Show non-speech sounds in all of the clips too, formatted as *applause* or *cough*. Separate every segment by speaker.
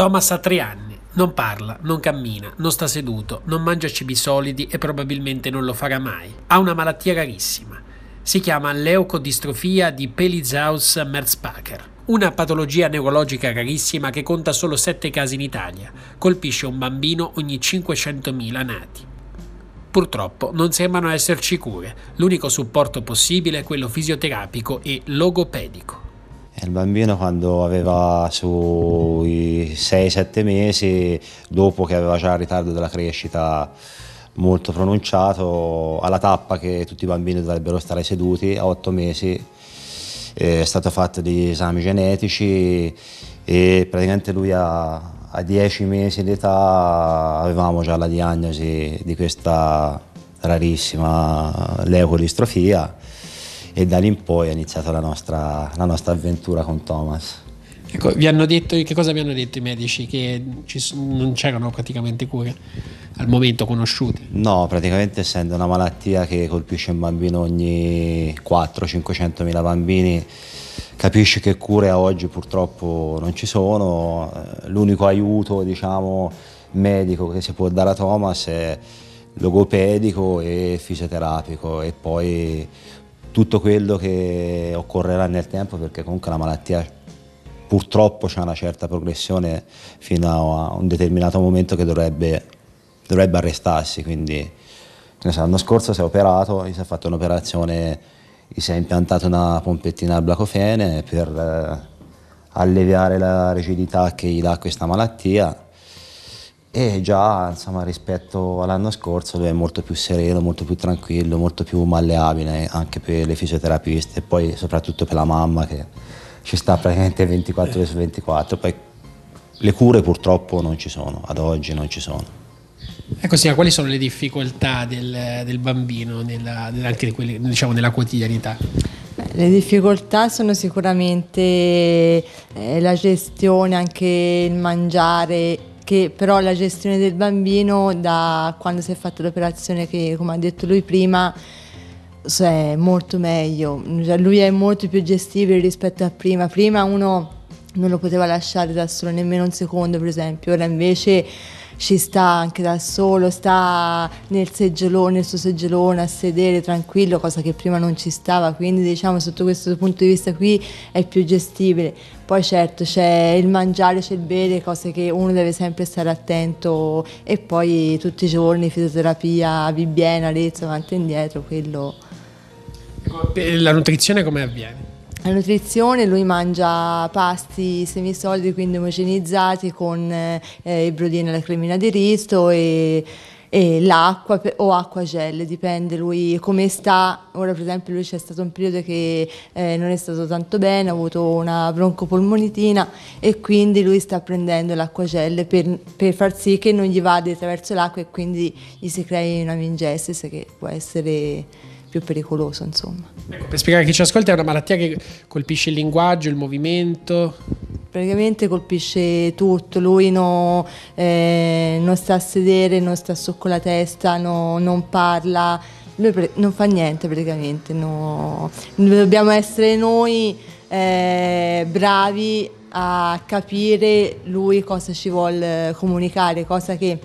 Speaker 1: Thomas ha tre anni. Non parla, non cammina, non sta seduto, non mangia cibi solidi e probabilmente non lo farà mai. Ha una malattia rarissima. Si chiama leucodistrofia di pelizaus merzpacher una patologia neurologica rarissima che conta solo 7 casi in Italia, colpisce un bambino ogni 500.000 nati. Purtroppo non sembrano esserci cure, l'unico supporto possibile è quello fisioterapico e logopedico.
Speaker 2: Eh, il bambino quando aveva sui 6-7 mesi, dopo che aveva già il ritardo della crescita molto pronunciato, alla tappa che tutti i bambini dovrebbero stare seduti a 8 mesi, è stato fatto degli esami genetici e praticamente lui a, a 10 mesi di età avevamo già la diagnosi di questa rarissima leucodistrofia e da lì in poi è iniziata la nostra, la nostra avventura con Thomas.
Speaker 1: Ecco, vi hanno detto, che cosa vi hanno detto i medici? Che ci, non c'erano praticamente cure al momento conosciute?
Speaker 2: No, praticamente essendo una malattia che colpisce un bambino ogni 400 500 mila bambini, capisci che cure a oggi purtroppo non ci sono. Eh, l'unico aiuto, diciamo, medico che si può dare a Thomas è logopedico e fisioterapico e poi tutto quello che occorrerà nel tempo perché comunque la malattia purtroppo c'è una certa progressione fino a un determinato momento che dovrebbe, dovrebbe arrestarsi. Quindi l'anno scorso si è operato, si è fatto un'operazione, si è impiantata una pompettina al blacofene per eh, alleviare la rigidità che gli dà questa malattia e già insomma, rispetto all'anno scorso lui è molto più sereno, molto più tranquillo, molto più malleabile anche per le fisioterapiste e poi soprattutto per la mamma che ci sta praticamente 24 ore su 24. Poi le cure purtroppo non ci sono, ad oggi non ci sono.
Speaker 1: Ecco sì, quali sono le difficoltà del, del bambino nella, anche di quelle, diciamo, nella quotidianità?
Speaker 3: Le difficoltà sono sicuramente eh, la gestione, anche il mangiare che però la gestione del bambino da quando si è fatta l'operazione che come ha detto lui prima è molto meglio, cioè, lui è molto più gestibile rispetto a prima, prima uno non lo poteva lasciare da solo nemmeno un secondo per esempio, ora invece ci sta anche da solo, sta nel seggiolone, nel suo seggiolone a sedere tranquillo, cosa che prima non ci stava, quindi diciamo sotto questo punto di vista qui è più gestibile. Poi certo c'è il mangiare, c'è il bere, cose che uno deve sempre stare attento e poi tutti i giorni fisioterapia, Bibbiena, Arezzo, avanti e indietro, quello...
Speaker 1: La nutrizione come avviene?
Speaker 3: la nutrizione, lui mangia pasti semisolidi, quindi omogenizzati con eh, eh il brodino e la cremina di riso e, e l'acqua o acqua gel, dipende lui come sta. Ora per esempio lui c'è stato un periodo che eh, non è stato tanto bene, ha avuto una broncopolmonitina e quindi lui sta prendendo l'acqua gel per, per, far sì che non gli vada attraverso l'acqua e quindi gli si crei una mingestese che può essere più pericoloso, insomma.
Speaker 1: Ecco, per spiegare a chi ci ascolta, è una malattia che colpisce il linguaggio, il movimento. Praticamente
Speaker 3: colpisce tutto,
Speaker 1: lui no, eh, non sta a sedere, non sta su con
Speaker 3: la testa, no, non parla, lui non fa niente praticamente, no. dobbiamo essere noi eh, bravi a capire lui cosa ci vuole eh, comunicare, cosa che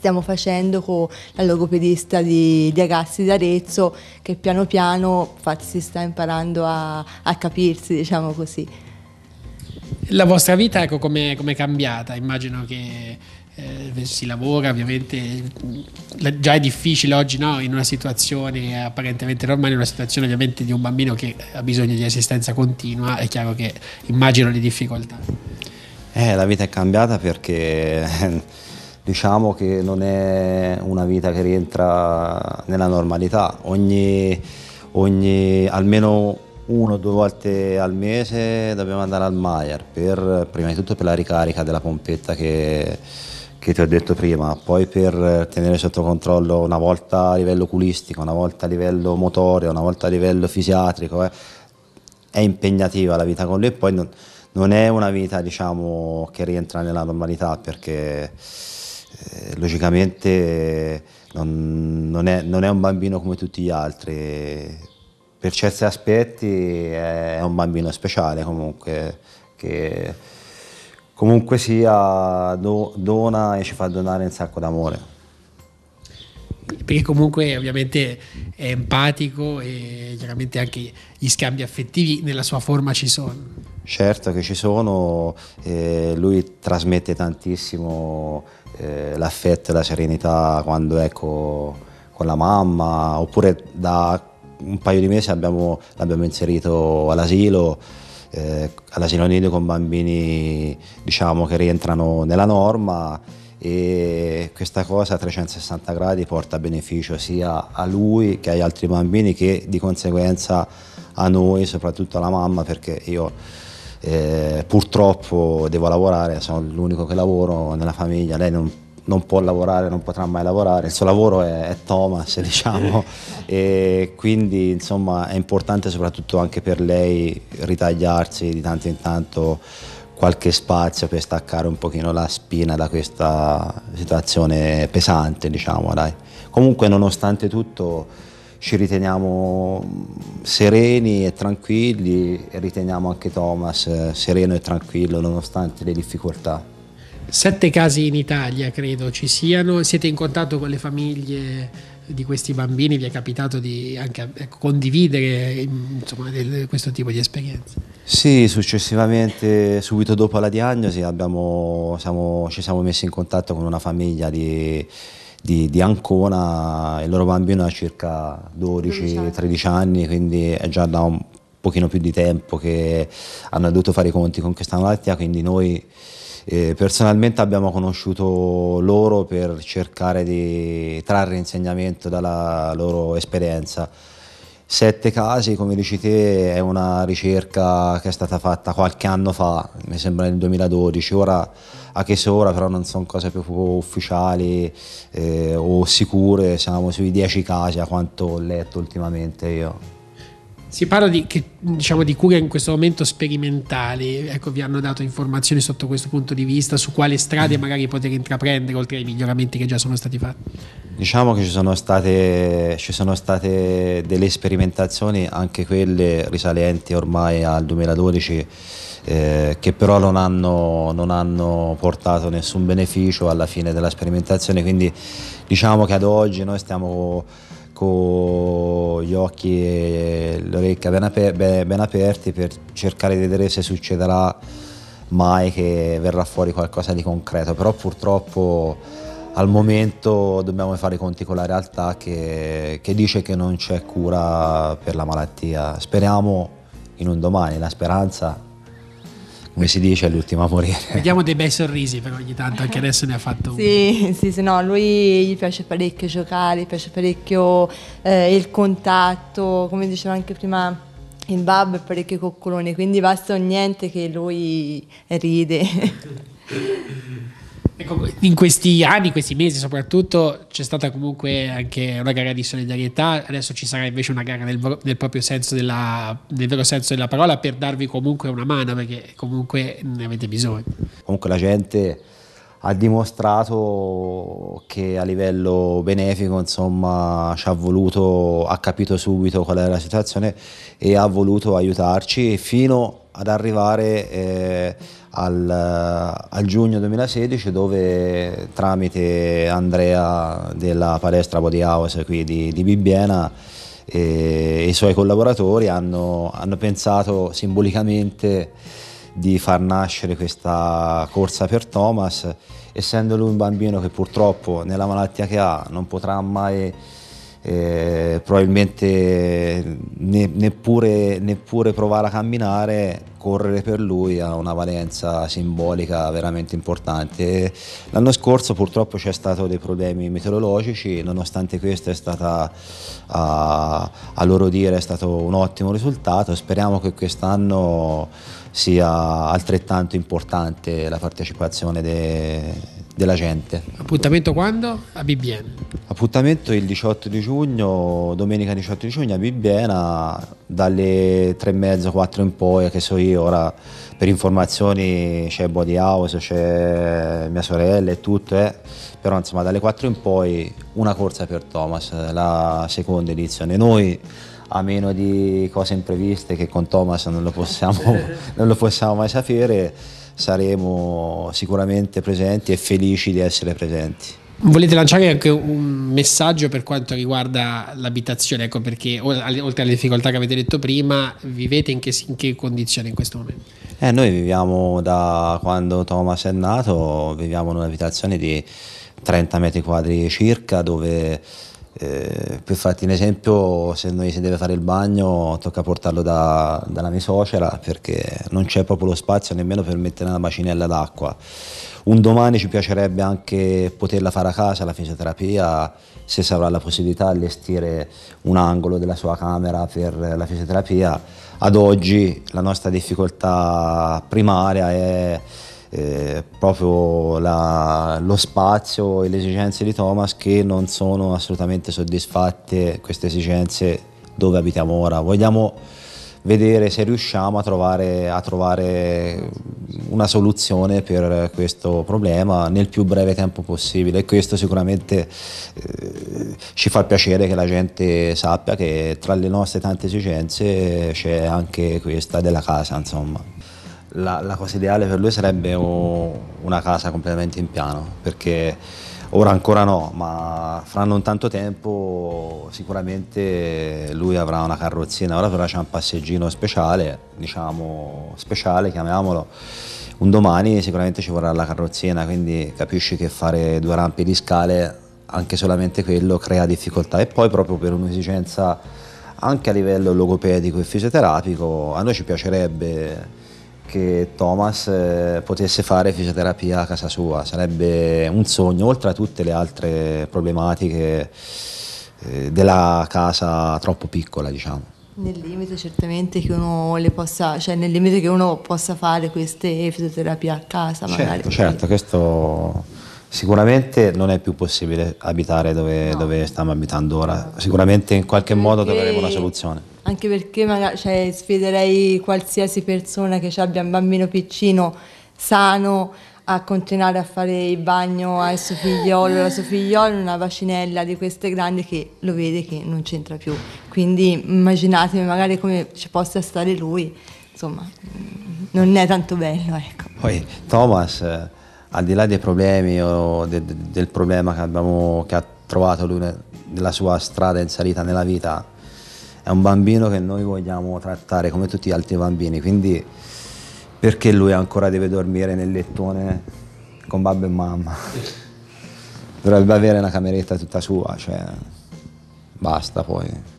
Speaker 3: stiamo facendo con la logopedista di, di Agassi d'Arezzo che piano piano infatti, si sta imparando a, a capirsi, diciamo così.
Speaker 1: La vostra vita, ecco, come è cambiata? Immagino che eh, si lavora ovviamente già è difficile oggi no? in una situazione apparentemente normale in una situazione ovviamente di un bambino che ha bisogno di assistenza continua è chiaro che immagino le difficoltà
Speaker 2: eh, la vita è cambiata perché diciamo che non è una vita che rientra nella normalità, ogni, ogni almeno uno o due volte al mese dobbiamo andare al Maier, per, prima di tutto per la ricarica della pompetta che, che ti ho detto prima, poi per tenere sotto controllo una volta a livello culistico, una volta a livello motorio, una volta a livello fisiatrico, eh, è impegnativa la vita con lui e poi non, non è una vita diciamo, che rientra nella normalità perché eh, logicamente non, non, è, non, è, un bambino come tutti gli altri, per certi aspetti è un bambino speciale comunque, che comunque sia do, dona e ci fa donare un sacco d'amore
Speaker 1: perché comunque ovviamente è empatico e chiaramente anche gli scambi affettivi nella sua forma ci sono.
Speaker 2: Certo che ci sono, eh, lui trasmette tantissimo eh, l'affetto e la serenità quando è co, ecco, con la mamma, oppure da un paio di mesi abbiamo, l'abbiamo inserito all'asilo, eh, all'asilo nido con bambini diciamo, che rientrano nella norma e questa cosa a 360 gradi porta beneficio sia a lui che agli altri bambini che di conseguenza a noi, soprattutto alla mamma perché io eh, purtroppo devo lavorare, sono l'unico che lavoro nella famiglia, lei non, non, può lavorare, non potrà mai lavorare, il suo lavoro è, è Thomas *laughs* diciamo e quindi insomma è importante soprattutto anche per lei ritagliarsi di tanto in tanto qualche spazio per staccare un pochino la spina da questa situazione pesante, diciamo, dai. Comunque nonostante tutto ci riteniamo sereni e tranquilli e riteniamo anche Thomas eh, sereno e tranquillo nonostante le difficoltà.
Speaker 1: Sette casi in Italia credo ci siano, siete in contatto con le famiglie di questi bambini, vi è capitato di anche ecco, condividere insomma, questo tipo di esperienze?
Speaker 2: Sì, successivamente, subito dopo la diagnosi, abbiamo, siamo, ci siamo messi in contatto con una famiglia di, di, di Ancona, il loro bambino ha circa 12-13 anni, quindi è già da un pochino più di tempo che hanno dovuto fare i conti con questa malattia, quindi noi eh, personalmente abbiamo conosciuto loro per cercare di trarre insegnamento dalla loro esperienza Sette casi, come dici te, è una ricerca che è stata fatta qualche anno fa, mi sembra nel 2012, ora anche se ora però non sono cose più ufficiali eh, o sicure, siamo sui dieci casi a quanto ho letto ultimamente io.
Speaker 1: Si parla di, che, diciamo, di, cure in questo momento sperimentali, ecco vi hanno dato informazioni sotto questo punto di vista su quale strade mm. magari poter intraprendere oltre ai miglioramenti che già sono stati fatti?
Speaker 2: Diciamo che ci sono state, ci sono state delle sperimentazioni, anche quelle risalenti ormai al 2012, eh, che però non hanno, non hanno portato nessun beneficio alla fine della sperimentazione, quindi diciamo che ad oggi noi stiamo tengo gli occhi e l'orecchia ben, aper- ben aperti per cercare di vedere se succederà mai che verrà fuori qualcosa di concreto, però purtroppo al momento dobbiamo fare i conti con la realtà che, che, dice che non c'è cura per la malattia. Speriamo in un domani, la speranza come si dice, è l'ultimo a morire.
Speaker 1: Vediamo dei bei sorrisi però ogni tanto, anche adesso ne ha fatto uno. Sì,
Speaker 3: sì, sì, no, lui gli piace parecchio giocare, gli piace parecchio eh, il contatto, come diceva anche prima il Bab, è parecchio coccolone, quindi basta o niente che lui ride.
Speaker 1: *laughs* Ecco, in questi anni, questi mesi soprattutto, c'è stata comunque anche una gara di solidarietà, adesso ci sarà invece una gara nel, nel proprio senso della, nel vero senso della parola per darvi comunque una mano, perché comunque ne avete bisogno.
Speaker 2: Comunque la gente ha dimostrato che a livello benefico insomma ci ha voluto, ha capito subito qual era la situazione e ha voluto aiutarci fino a ad arrivare eh, al, al, giugno 2016 dove tramite Andrea della palestra Body House qui di, di Bibbiena e, eh, e i suoi collaboratori hanno, hanno pensato simbolicamente di far nascere questa corsa per Thomas essendo lui un bambino che purtroppo nella malattia che ha non potrà mai eh, probabilmente ne, neppure, neppure, provare a camminare, correre per lui ha una valenza simbolica veramente importante. L'anno scorso purtroppo c'è stato dei problemi meteorologici, nonostante questo è stato a, a loro dire, è stato un ottimo risultato, speriamo che quest'anno sia altrettanto importante la partecipazione dei della gente.
Speaker 1: Appuntamento quando? A Bibbien.
Speaker 2: Appuntamento il 18 di giugno, domenica 18 di giugno a Bibbiena, dalle 3 e mezzo, 4 in poi, che so io, ora per informazioni c'è Body House, c'è mia sorella e tutto, eh. però insomma dalle 4 in poi una corsa per Thomas, la seconda edizione. Noi a meno di cose impreviste che con Thomas non lo possiamo, *laughs* non lo possiamo mai sapere, saremo sicuramente presenti e felici di essere presenti.
Speaker 1: Volete lanciare anche un messaggio per quanto riguarda l'abitazione, ecco perché oltre alle difficoltà che avete detto prima, vivete in che, in che condizioni in questo momento?
Speaker 2: Eh, noi viviamo da quando Thomas è nato, viviamo in un'abitazione di 30 metri quadri circa dove eh, per farti un esempio, se noi si deve fare il bagno tocca portarlo da, dalla mia suocera perché non c'è proprio lo spazio nemmeno per mettere una bacinella d'acqua. Un domani ci piacerebbe anche poterla fare a casa la fisioterapia, se avrà la possibilità di allestire un angolo della sua camera per la fisioterapia. Ad oggi la nostra difficoltà primaria è eh, proprio la, lo spazio e le esigenze di Thomas che non sono assolutamente soddisfatte queste esigenze dove abitiamo ora. Vogliamo vedere se riusciamo a trovare, a trovare una soluzione per questo problema nel più breve tempo possibile e questo sicuramente eh, ci fa piacere che la gente sappia che tra le nostre tante esigenze c'è anche questa della casa insomma la, la, cosa ideale per lui sarebbe una casa completamente in piano, perché ora ancora no, ma fra non tanto tempo sicuramente lui avrà una carrozzina, ora però c'è un passeggino speciale, diciamo speciale, chiamiamolo, un domani sicuramente ci vorrà la carrozzina, quindi capisci che fare due rampe di scale, anche solamente quello, crea difficoltà e poi proprio per un'esigenza anche a livello logopedico e fisioterapico, a noi ci piacerebbe che Thomas eh, potesse fare fisioterapia a casa sua, sarebbe un sogno, oltre a tutte le altre problematiche eh, della casa troppo piccola, diciamo.
Speaker 3: Nel limite certamente che uno le possa, cioè nel limite che uno possa fare queste fisioterapie a casa, certo, magari.
Speaker 2: Certo, questo sicuramente non è più possibile abitare dove, no. dove stiamo abitando ora, sicuramente in qualche Perché... modo troveremo una soluzione
Speaker 3: anche perché magari, cioè, sfiderei qualsiasi persona che abbia un bambino piccino sano a continuare a fare il bagno al suo figliolo, alla sua figliola, una vaccinella di queste grandi che lo vede che non c'entra più. Quindi immaginatevi magari come ci possa stare lui, insomma, non è tanto bello. Ecco.
Speaker 2: Poi Thomas, eh, al di là dei problemi o de, de, del problema che, abbiamo, che ha trovato lui nella sua strada in salita nella vita, è un bambino che noi vogliamo trattare come tutti gli altri bambini, quindi perché lui ancora deve dormire nel lettone con babbo e mamma? Dovrebbe avere una cameretta tutta sua, cioè basta poi.